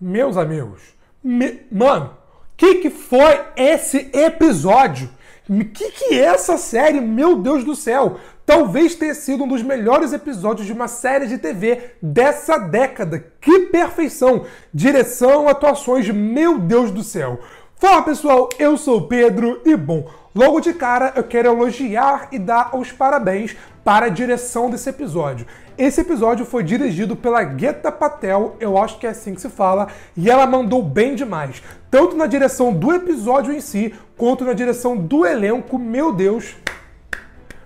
Meus amigos, me... mano, que que foi esse episódio? Que que é essa série? Meu Deus do céu! Talvez tenha sido um dos melhores episódios de uma série de TV dessa década. Que perfeição! Direção, atuações, meu Deus do céu! Fala pessoal, eu sou o Pedro e bom, logo de cara eu quero elogiar e dar os parabéns para a direção desse episódio. Esse episódio foi dirigido pela Guetta Patel, eu acho que é assim que se fala, e ela mandou bem demais, tanto na direção do episódio em si, quanto na direção do elenco. Meu Deus,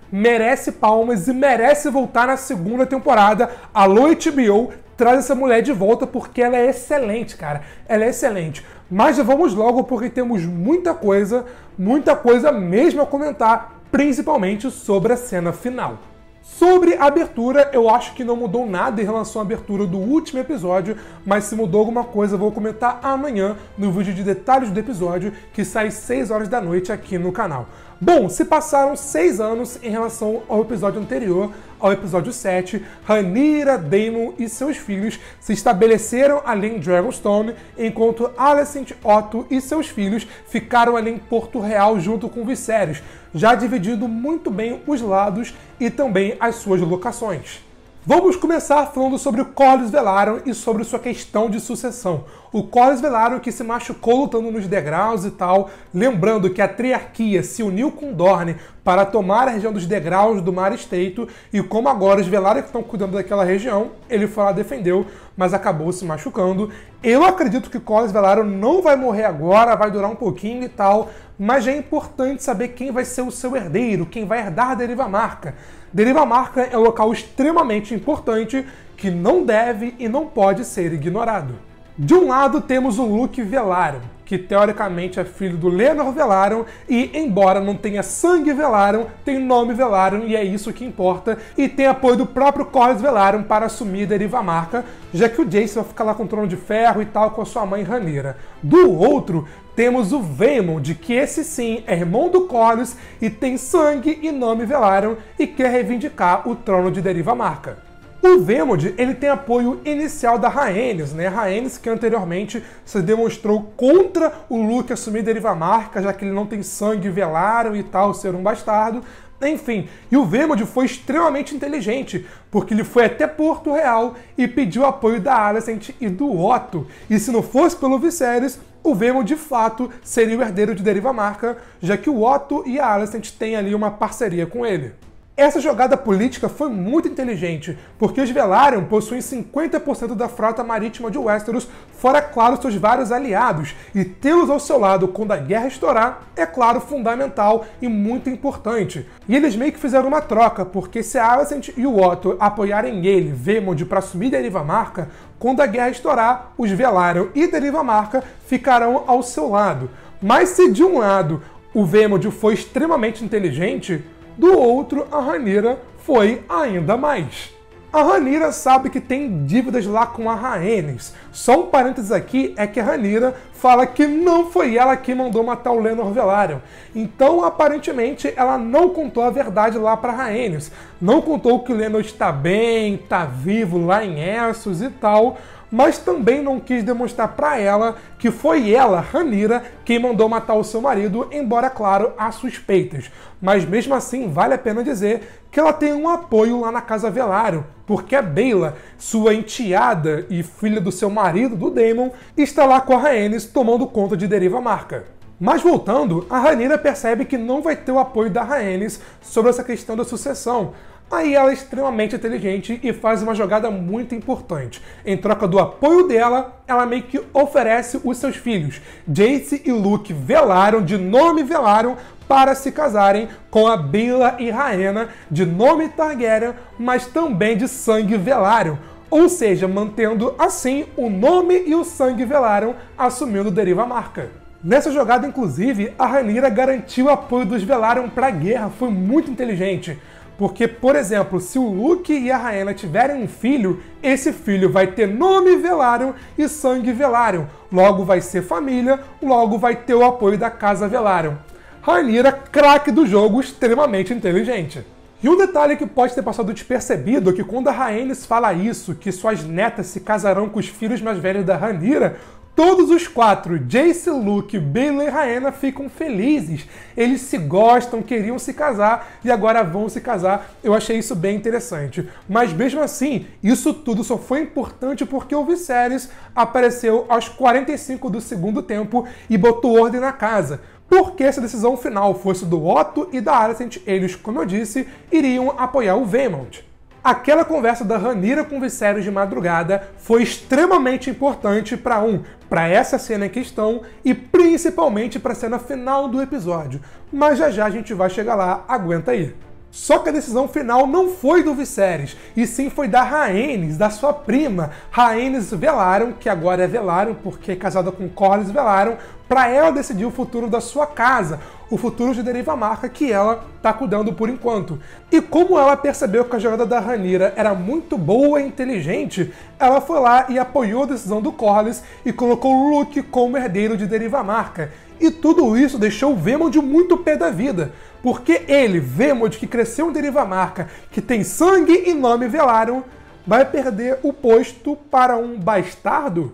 merece palmas e merece voltar na segunda temporada. Alô HBO, traz essa mulher de volta porque ela é excelente, cara. Ela é excelente. Mas vamos logo porque temos muita coisa, muita coisa mesmo a comentar, principalmente sobre a cena final. Sobre a abertura, eu acho que não mudou nada em relação à abertura do último episódio, mas se mudou alguma coisa, eu vou comentar amanhã no vídeo de detalhes do episódio, que sai às 6 horas da noite aqui no canal. Bom, se passaram seis anos em relação ao episódio anterior, ao episódio 7, Hanira, Daemon e seus filhos se estabeleceram ali em Dragonstone, enquanto Alicent, Otto e seus filhos ficaram ali em Porto Real junto com Viserys, já dividindo muito bem os lados e também as suas locações. Vamos começar falando sobre o Corlys Velaryon e sobre sua questão de sucessão. O Corlys Velaryon que se machucou lutando nos degraus e tal, lembrando que a Triarquia se uniu com Dorne para tomar a região dos degraus do Mar Estreito e como agora os Velaryon estão cuidando daquela região, ele foi lá defendeu, mas acabou se machucando. Eu acredito que Corlys Velaryon não vai morrer agora, vai durar um pouquinho e tal, mas é importante saber quem vai ser o seu herdeiro, quem vai herdar a deriva marca Deriva Marca é um local extremamente importante que não deve e não pode ser ignorado. De um lado temos o Luke Velarum, que teoricamente é filho do Lenor Velarum e, embora não tenha sangue Velarum, tem nome Velarum e é isso que importa, e tem apoio do próprio Corlys Velarum para assumir Deriva Marca, já que o Jason vai ficar lá com o Trono de Ferro e tal com a sua mãe Raneira. Do outro, temos o Vemond de que esse sim é irmão do Cornus e tem sangue e nome Velaram e quer reivindicar o trono de Deriva Marca. O Vemond ele tem apoio inicial da Rhaenys, né? Rhaenys que anteriormente se demonstrou contra o Luke assumir Deriva Marca já que ele não tem sangue velaram e tal, ser um bastardo. Enfim, e o Vemond foi extremamente inteligente, porque ele foi até Porto Real e pediu apoio da Alicent e do Otto. E se não fosse pelo Viserys, o Vemo de fato seria o herdeiro de Deriva Marca, já que o Otto e a Alicent têm ali uma parceria com ele. Essa jogada política foi muito inteligente, porque os Velaryon possuem 50% da frota marítima de Westeros, fora, claro, seus vários aliados, e tê-los ao seu lado quando a guerra estourar é, claro, fundamental e muito importante. E eles meio que fizeram uma troca, porque se a Alicent e o Otto apoiarem ele, Vemond, para assumir Marca, quando a guerra estourar, os Velaryon e Marca ficarão ao seu lado. Mas se de um lado o Vemond foi extremamente inteligente, do outro, a Ranira foi ainda mais. A Ranira sabe que tem dívidas lá com a Rhaenys. Só um parênteses aqui é que a Ranira fala que não foi ela que mandou matar o Lenor Velaryon. Então, aparentemente, ela não contou a verdade lá para Rhaenys. Não contou que o Lenor está bem, está vivo lá em Essos e tal mas também não quis demonstrar para ela que foi ela, Ranira, quem mandou matar o seu marido, embora, claro, há suspeitas. Mas mesmo assim, vale a pena dizer que ela tem um apoio lá na Casa Velário, porque a Bela, sua enteada e filha do seu marido, do Daemon, está lá com a Rhaenys tomando conta de Deriva Marca. Mas voltando, a Ranira percebe que não vai ter o apoio da Rhaenys sobre essa questão da sucessão, Aí ela é extremamente inteligente e faz uma jogada muito importante. Em troca do apoio dela, ela meio que oferece os seus filhos. Jace e Luke velaram, de nome velaram, para se casarem com a Billa e Raena, de nome Targaryen, mas também de sangue velaram. Ou seja, mantendo assim o nome e o sangue velaram, assumindo deriva marca. Nessa jogada, inclusive, a Rhaenyra garantiu o apoio dos Velaryon para a guerra, foi muito inteligente. Porque, por exemplo, se o Luke e a Raena tiverem um filho, esse filho vai ter nome Velaryon e sangue Velaryon. Logo vai ser família, logo vai ter o apoio da casa Velaryon. Rhaenyra, craque do jogo, extremamente inteligente. E um detalhe que pode ter passado despercebido é que quando a Rhaenys fala isso, que suas netas se casarão com os filhos mais velhos da Rhaenyra, Todos os quatro, Jace, Luke, Bailey e Raena, ficam felizes. Eles se gostam, queriam se casar e agora vão se casar. Eu achei isso bem interessante. Mas mesmo assim, isso tudo só foi importante porque o Viserys apareceu aos 45 do segundo tempo e botou ordem na casa. Porque se a decisão final fosse do Otto e da Alicent, eles, como eu disse, iriam apoiar o Vemont aquela conversa da Ranira com Viserys de madrugada foi extremamente importante para um, para essa cena em questão e principalmente para a cena final do episódio. Mas já já a gente vai chegar lá, aguenta aí. Só que a decisão final não foi do Viserys, e sim foi da Rhaenys, da sua prima, Rhaenys velaram, que agora é Velaron porque é casada com Corlys velaram, para ela decidir o futuro da sua casa, o futuro de Deriva Marca que ela está cuidando por enquanto. E como ela percebeu que a jogada da Ranira era muito boa e inteligente, ela foi lá e apoiou a decisão do Corlys e colocou Luke como herdeiro de Deriva Marca. E tudo isso deixou o Vemond muito pé da vida, porque ele, Vemond, que cresceu em Marca, que tem sangue e nome Velarium, vai perder o posto para um bastardo?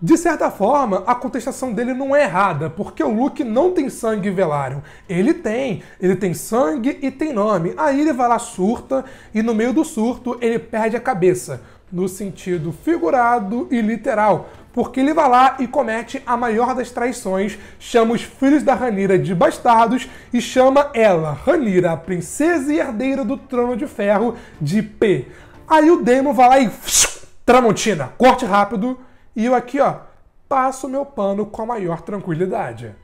De certa forma, a contestação dele não é errada, porque o Luke não tem sangue Velaryon. Ele tem, ele tem sangue e tem nome. Aí ele vai lá, surta, e no meio do surto ele perde a cabeça no sentido figurado e literal, porque ele vai lá e comete a maior das traições, chama os filhos da Ranira de bastardos e chama ela, Ranira, a princesa e herdeira do trono de ferro, de P. Aí o Daemon vai lá e tramontina, corte rápido, e eu aqui, ó, passo meu pano com a maior tranquilidade.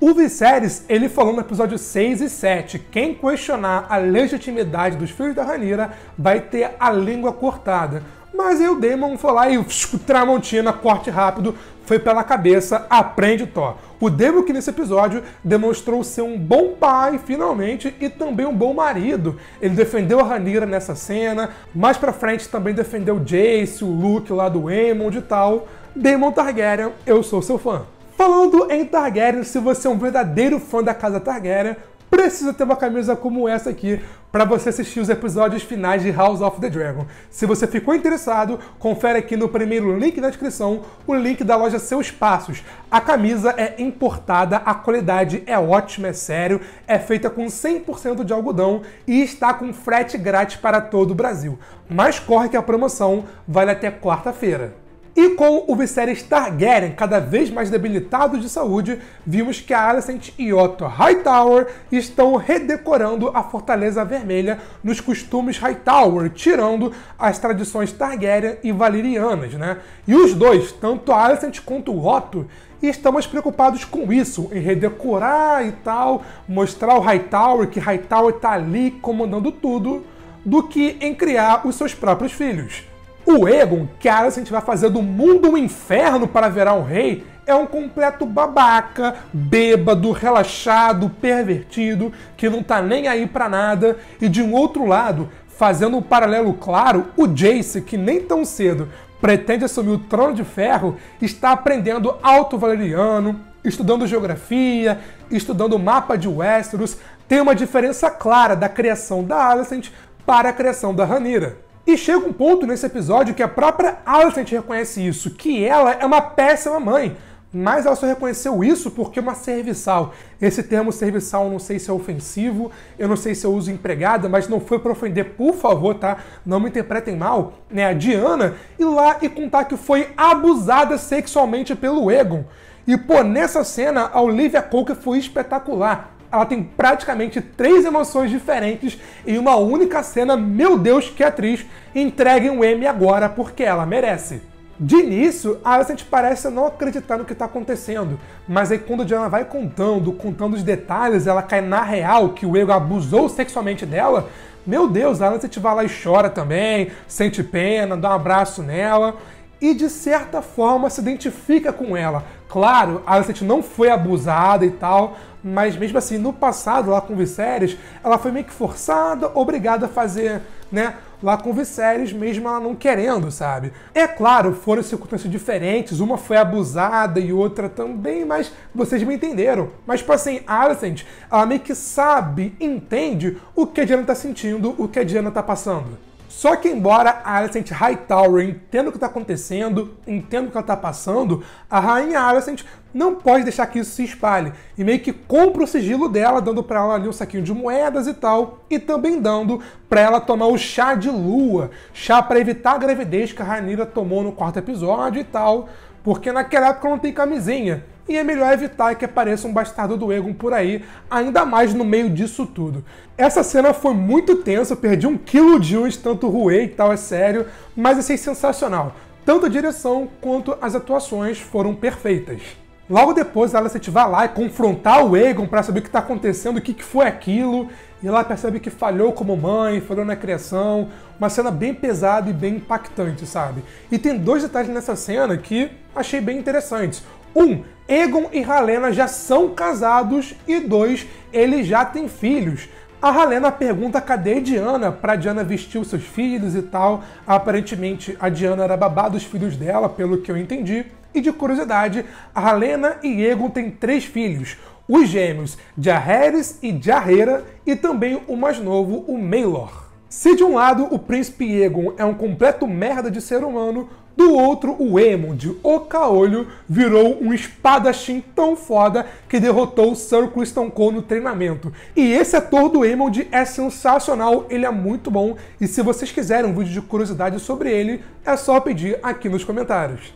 O Viserys, ele falou no episódio 6 e 7, quem questionar a legitimidade dos filhos da Ranira vai ter a língua cortada. Mas aí o Damon foi lá e psiu, Tramontina, corte rápido, foi pela cabeça, aprende Thor. O Damon que nesse episódio demonstrou ser um bom pai, finalmente, e também um bom marido. Ele defendeu a Ranira nessa cena, mais pra frente também defendeu o Jace, o Luke lá do Aemond e tal. Damon Targaryen, eu sou seu fã. Falando em Targaryen, se você é um verdadeiro fã da casa Targaryen, precisa ter uma camisa como essa aqui para você assistir os episódios finais de House of the Dragon. Se você ficou interessado, confere aqui no primeiro link na descrição o link da loja Seus Passos. A camisa é importada, a qualidade é ótima, é sério, é feita com 100% de algodão e está com frete grátis para todo o Brasil. Mas corre que a promoção vale até quarta-feira. E com o Viserys Targaryen cada vez mais debilitado de saúde, vimos que a Alicent e Otto Hightower estão redecorando a Fortaleza Vermelha nos costumes Hightower, tirando as tradições Targaryen e Valyrianas, né? E os dois, tanto a Alicent quanto o Otto, estão mais preocupados com isso, em redecorar e tal, mostrar o Hightower, que Hightower está ali comandando tudo, do que em criar os seus próprios filhos. O Egon, que a Alicent vai fazer do mundo um inferno para virar um rei, é um completo babaca, bêbado, relaxado, pervertido, que não tá nem aí para nada. E de um outro lado, fazendo um paralelo claro, o Jace, que nem tão cedo pretende assumir o trono de ferro, está aprendendo alto valeriano, estudando geografia, estudando mapa de Westeros. Tem uma diferença clara da criação da Alicent para a criação da Ranira. E chega um ponto nesse episódio que a própria Alicent reconhece isso, que ela é uma péssima mãe. Mas ela só reconheceu isso porque é uma serviçal. Esse termo serviçal não sei se é ofensivo, eu não sei se eu uso empregada, mas não foi para ofender, por favor, tá? Não me interpretem mal, né? A Diana ir lá e contar que foi abusada sexualmente pelo Egon. E pô, nessa cena, a Olivia Coker foi espetacular ela tem praticamente três emoções diferentes em uma única cena. Meu Deus, que atriz! entregue um M agora porque ela merece. De início, a Alicent parece não acreditar no que está acontecendo, mas aí quando Diana vai contando, contando os detalhes, ela cai na real que o Ego abusou sexualmente dela. Meu Deus, a Alicent vai lá e chora também, sente pena, dá um abraço nela e de certa forma se identifica com ela. Claro, a Alicent não foi abusada e tal, mas mesmo assim, no passado, lá com Viserys, ela foi meio que forçada, obrigada a fazer, né, lá com Viserys, mesmo ela não querendo, sabe? É claro, foram circunstâncias diferentes, uma foi abusada e outra também, mas vocês me entenderam. Mas, tipo assim, a Alicent, ela meio que sabe, entende o que a Diana tá sentindo, o que a Diana tá passando. Só que embora a Alicent Hightower entenda o que está acontecendo, entenda o que ela está passando, a rainha Alicent não pode deixar que isso se espalhe e meio que compra o sigilo dela, dando para ela ali um saquinho de moedas e tal, e também dando para ela tomar o chá de lua, chá para evitar a gravidez que a Rainira tomou no quarto episódio e tal porque naquela época não tem camisinha. E é melhor evitar que apareça um bastardo do Egon por aí, ainda mais no meio disso tudo. Essa cena foi muito tensa, eu perdi um quilo de uns, tanto ruei e tal, é sério, mas assim, sensacional. Tanto a direção quanto as atuações foram perfeitas. Logo depois, ela se ativar lá e confrontar o Egon para saber o que está acontecendo, o que, que foi aquilo, e ela percebe que falhou como mãe, falhou na criação, uma cena bem pesada e bem impactante, sabe? E tem dois detalhes nessa cena que achei bem interessantes. Um, Egon e Halena já são casados e dois, eles já têm filhos. A Halena pergunta cadê Diana para Diana vestir os seus filhos e tal. Aparentemente a Diana era babá dos filhos dela, pelo que eu entendi. E de curiosidade, a Halena e Egon têm três filhos: os gêmeos Jaehaerys e Jaehaera e também o mais novo, o Melor. Se de um lado o príncipe Egon é um completo merda de ser humano, do outro, o Emond, o Caolho, virou um espadachim tão foda que derrotou o Sir Criston Cole no treinamento. E esse ator do Emond é sensacional, ele é muito bom, e se vocês quiserem um vídeo de curiosidade sobre ele, é só pedir aqui nos comentários.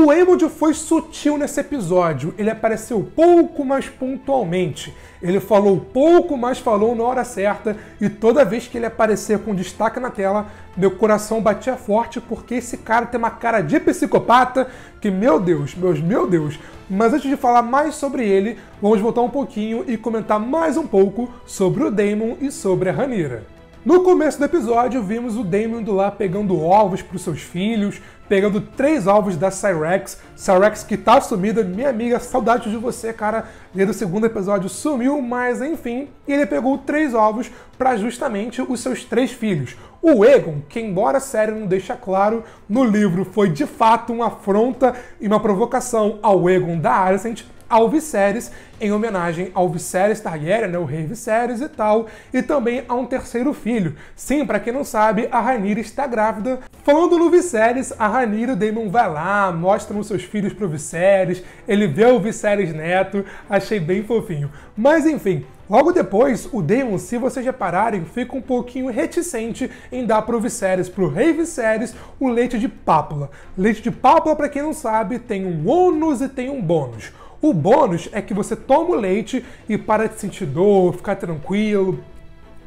O Emoji foi sutil nesse episódio, ele apareceu pouco mais pontualmente, ele falou pouco mais falou na hora certa, e toda vez que ele aparecia com destaque na tela, meu coração batia forte porque esse cara tem uma cara de psicopata que, meu Deus, meus, meu Deus. Mas antes de falar mais sobre ele, vamos voltar um pouquinho e comentar mais um pouco sobre o Damon e sobre a Ranira. No começo do episódio, vimos o Damon do lá pegando ovos para os seus filhos, pegando três ovos da Cyrex. Cyrex que tá sumida, minha amiga, saudade de você, cara. Desde o segundo episódio sumiu, mas enfim, ele pegou três ovos para justamente os seus três filhos. O Egon, que embora a série não deixa claro, no livro foi de fato uma afronta e uma provocação ao Egon da Alicent, Alviserys, em homenagem ao Viserys Targaryen, né, o rei Viserys e tal, e também a um terceiro filho. Sim, para quem não sabe, a Rhaenyra está grávida. Falando no Viserys, a Rhaenyra e o Daemon vai lá, mostram os seus filhos pro Viserys, ele vê o Viserys neto, achei bem fofinho. Mas enfim, Logo depois, o Daemon, se vocês repararem, fica um pouquinho reticente em dar pro Viserys, pro rei Viserys, o leite de pápula. Leite de pápula, para quem não sabe, tem um ônus e tem um bônus. O bônus é que você toma o leite e para de sentir dor, ficar tranquilo,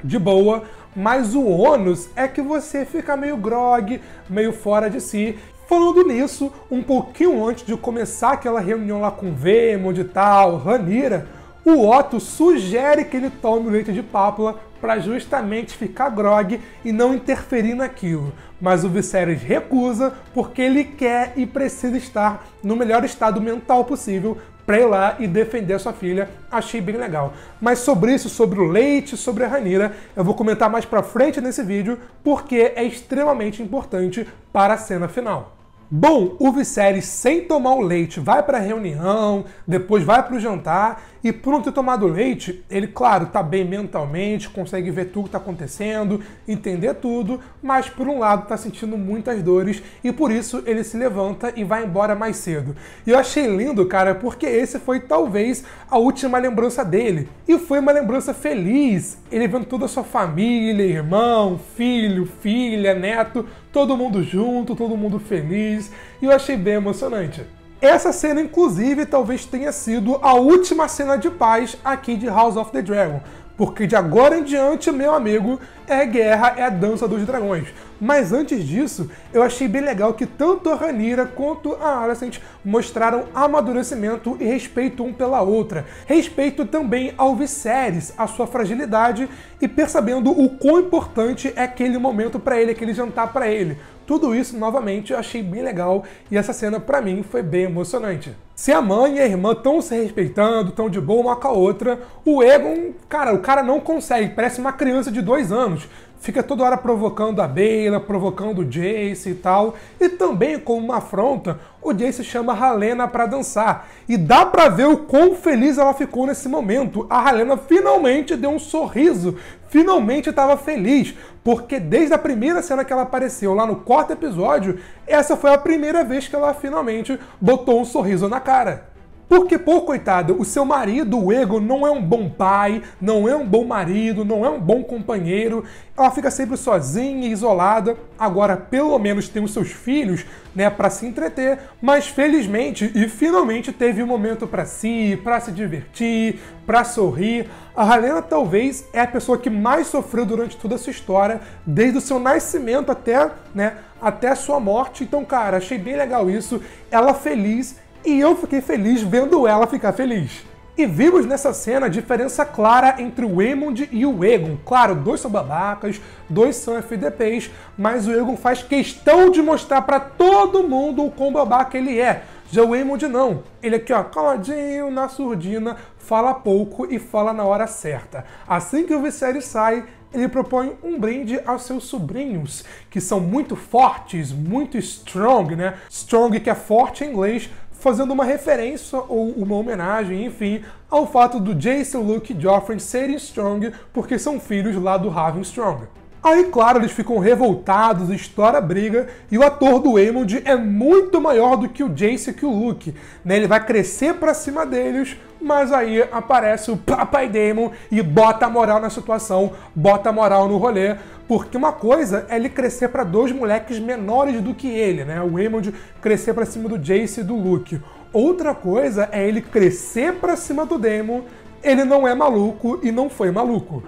de boa, mas o ônus é que você fica meio grog, meio fora de si. Falando nisso, um pouquinho antes de começar aquela reunião lá com Vemond e tal, Ranira, o Otto sugere que ele tome o leite de pápula para justamente ficar grog e não interferir naquilo. Mas o Viserys recusa porque ele quer e precisa estar no melhor estado mental possível para ir lá e defender a sua filha. Achei bem legal. Mas sobre isso, sobre o leite, sobre a Ranira, eu vou comentar mais pra frente nesse vídeo, porque é extremamente importante para a cena final. Bom, o Viserys, sem tomar o leite, vai para a reunião, depois vai para o jantar, e por não ter tomado leite, ele, claro, tá bem mentalmente, consegue ver tudo que está acontecendo, entender tudo, mas por um lado tá sentindo muitas dores, e por isso ele se levanta e vai embora mais cedo. E eu achei lindo, cara, porque esse foi talvez a última lembrança dele, e foi uma lembrança feliz. Ele vendo toda a sua família, irmão, filho, filha, neto, todo mundo junto, todo mundo feliz, e eu achei bem emocionante. Essa cena, inclusive, talvez tenha sido a última cena de paz aqui de House of the Dragon, porque de agora em diante, meu amigo, é guerra, é a dança dos dragões. Mas antes disso, eu achei bem legal que tanto a Ranira quanto a Alicent mostraram amadurecimento e respeito um pela outra. Respeito também ao Viserys, a sua fragilidade e percebendo o quão importante é aquele momento para ele, aquele jantar para ele. Tudo isso, novamente, eu achei bem legal e essa cena, para mim, foi bem emocionante. Se a mãe e a irmã estão se respeitando, estão de boa uma com a outra, o Egon, cara, o cara não consegue, parece uma criança de dois anos anos, fica toda hora provocando a Bela, provocando o Jace e tal. E também, como uma afronta, o Jace chama a Halena para dançar. E dá pra ver o quão feliz ela ficou nesse momento. A Halena finalmente deu um sorriso, finalmente estava feliz, porque desde a primeira cena que ela apareceu lá no quarto episódio, essa foi a primeira vez que ela finalmente botou um sorriso na cara. Porque, pô, coitada o seu marido, o Ego, não é um bom pai, não é um bom marido, não é um bom companheiro. Ela fica sempre sozinha, isolada. Agora, pelo menos, tem os seus filhos, né, para se entreter. Mas, felizmente e finalmente, teve um momento para si, para se divertir, para sorrir. A Helena talvez é a pessoa que mais sofreu durante toda essa história, desde o seu nascimento até, né, até a sua morte. Então, cara, achei bem legal isso. Ela feliz e eu fiquei feliz vendo ela ficar feliz. E vimos nessa cena a diferença clara entre o Emond e o Egon. Claro, dois são babacas, dois são FDPs, mas o Egon faz questão de mostrar para todo mundo o quão babaca ele é. Já o Emond não. Ele aqui, ó, caladinho, na surdina, fala pouco e fala na hora certa. Assim que o Viserys sai, ele propõe um brinde aos seus sobrinhos, que são muito fortes, muito strong, né? Strong que é forte em inglês, fazendo uma referência ou uma homenagem, enfim, ao fato do Jason Luke e Joffrey serem Strong porque são filhos lá do Harvey Strong. Aí, claro, eles ficam revoltados, estoura a briga, e o ator do Waymond é muito maior do que o Jace que o Luke. Né? Ele vai crescer para cima deles, mas aí aparece o Papai Damon e bota a moral na situação, bota a moral no rolê, porque uma coisa é ele crescer para dois moleques menores do que ele, né? O Waymond crescer para cima do Jace e do Luke. Outra coisa é ele crescer para cima do Damon, ele não é maluco e não foi maluco.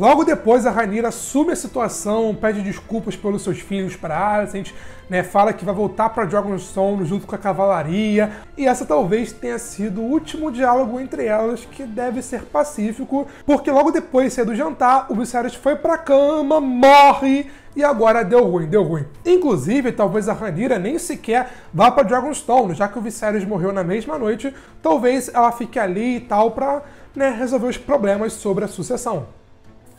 Logo depois, a Rainira assume a situação, pede desculpas pelos seus filhos para Alicent, né, fala que vai voltar para Dragonstone junto com a cavalaria, e essa talvez tenha sido o último diálogo entre elas, que deve ser pacífico, porque logo depois de do jantar, o Viserys foi para cama, morre, e agora deu ruim, deu ruim. Inclusive, talvez a Ranira nem sequer vá para Dragonstone, já que o Viserys morreu na mesma noite, talvez ela fique ali e tal para né, resolver os problemas sobre a sucessão.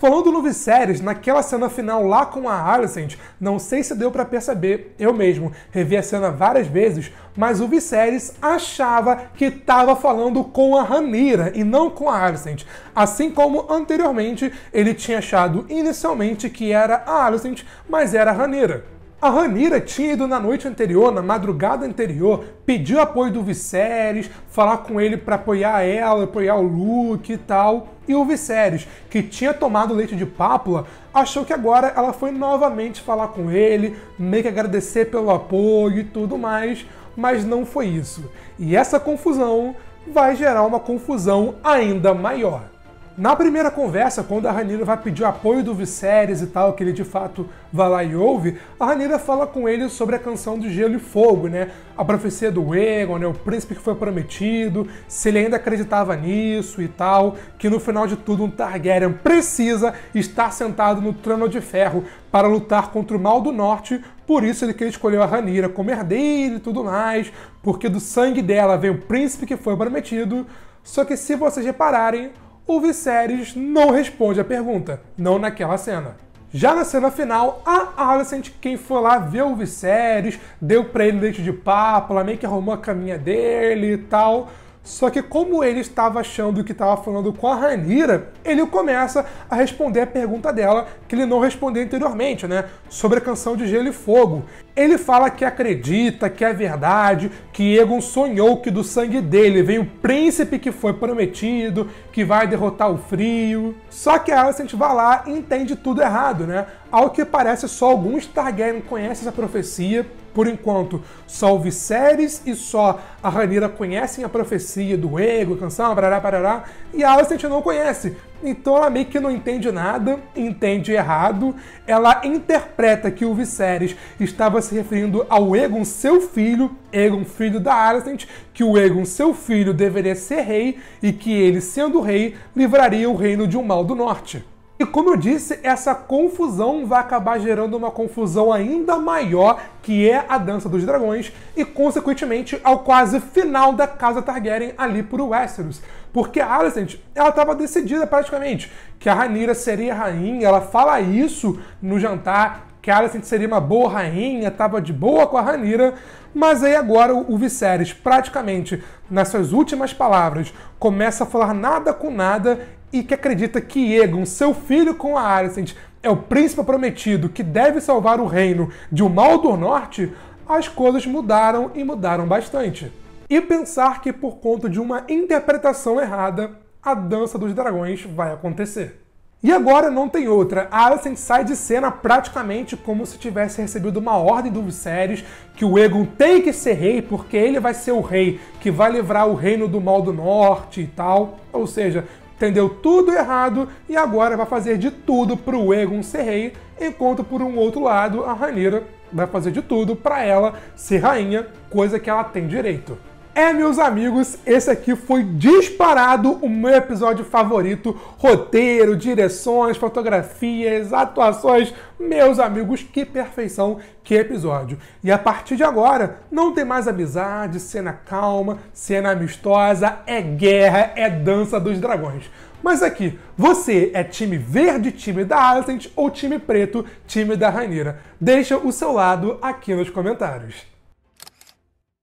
Falando no Viserys, naquela cena final lá com a Alicent, não sei se deu para perceber, eu mesmo revi a cena várias vezes, mas o Viserys achava que estava falando com a Ranira e não com a Alicent. Assim como anteriormente ele tinha achado inicialmente que era a Alicent, mas era a Ranira. A Ranira tinha ido na noite anterior, na madrugada anterior, pedir apoio do Viserys, falar com ele para apoiar ela, apoiar o Luke e tal. E o Viserys, que tinha tomado leite de pápula, achou que agora ela foi novamente falar com ele, meio que agradecer pelo apoio e tudo mais, mas não foi isso. E essa confusão vai gerar uma confusão ainda maior. Na primeira conversa, quando a Ranira vai pedir apoio do Viserys e tal, que ele de fato vai lá e ouve, a Ranira fala com ele sobre a canção do Gelo e Fogo, né? A profecia do Egon, né? O príncipe que foi prometido, se ele ainda acreditava nisso e tal, que no final de tudo um Targaryen precisa estar sentado no trono de ferro para lutar contra o mal do norte, por isso ele que escolheu a Ranira como herdeira e tudo mais, porque do sangue dela vem o príncipe que foi prometido. Só que se vocês repararem, o Viserys não responde a pergunta, não naquela cena. Já na cena final, a Alicent, quem foi lá ver o Viserys, deu pra ele leite de papo, ela meio que arrumou a caminha dele e tal. Só que como ele estava achando que estava falando com a Ranira, ele começa a responder a pergunta dela que ele não respondeu anteriormente, né? Sobre a canção de Gelo e Fogo. Ele fala que acredita, que é verdade, que Egon sonhou que do sangue dele vem o príncipe que foi prometido, que vai derrotar o frio. Só que a gente vai lá e entende tudo errado, né? Ao que parece, só alguns Targaryen conhecem essa profecia por enquanto, só o Viserys e só a Ranira conhecem a profecia do ego, canção, parará, parará, e a Alicent não conhece. Então ela meio que não entende nada, entende errado. Ela interpreta que o Viserys estava se referindo ao Egon, seu filho, Egon, filho da Alicent, que o Egon, seu filho, deveria ser rei e que ele, sendo rei, livraria o reino de um mal do norte. E como eu disse, essa confusão vai acabar gerando uma confusão ainda maior, que é a Dança dos Dragões, e consequentemente ao quase final da Casa Targaryen ali por Westeros. Porque a Alicent, ela estava decidida praticamente que a Ranira seria rainha, ela fala isso no jantar, que a Alicent seria uma boa rainha, estava de boa com a Ranira, mas aí agora o Viserys, praticamente nas suas últimas palavras, começa a falar nada com nada e que acredita que Egon, seu filho com a Alicent, é o príncipe prometido que deve salvar o reino de um mal do norte, as coisas mudaram e mudaram bastante. E pensar que por conta de uma interpretação errada, a dança dos dragões vai acontecer. E agora não tem outra. A Alicent sai de cena praticamente como se tivesse recebido uma ordem do Viserys que o Egon tem que ser rei porque ele vai ser o rei que vai livrar o reino do mal do norte e tal. Ou seja, entendeu tudo errado e agora vai fazer de tudo para o Egon ser rei, enquanto por um outro lado a Ranira vai fazer de tudo para ela ser rainha, coisa que ela tem direito. É, meus amigos, esse aqui foi disparado o meu episódio favorito. Roteiro, direções, fotografias, atuações. Meus amigos, que perfeição, que episódio. E a partir de agora, não tem mais amizade, cena calma, cena amistosa, é guerra, é dança dos dragões. Mas aqui, você é time verde, time da Ascent ou time preto, time da Rainira? Deixa o seu lado aqui nos comentários.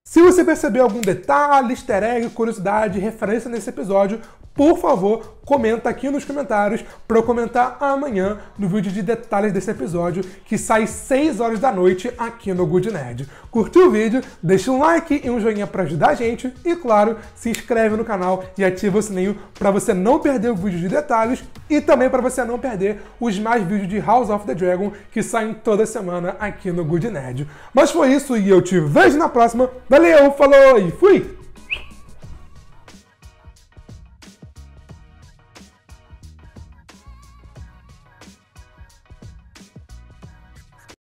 Se você percebeu algum detalhe, easter egg, curiosidade, referência nesse episódio, por favor, comenta aqui nos comentários para eu comentar amanhã no vídeo de detalhes desse episódio que sai 6 horas da noite aqui no Good Nerd. Curtiu o vídeo? Deixa um like e um joinha para ajudar a gente e, claro, se inscreve no canal e ativa o sininho para você não perder o vídeo de detalhes e também para você não perder os mais vídeos de House of the Dragon que saem toda semana aqui no Good Nerd. Mas foi isso e eu te vejo na próxima. Valeu, falou e fui!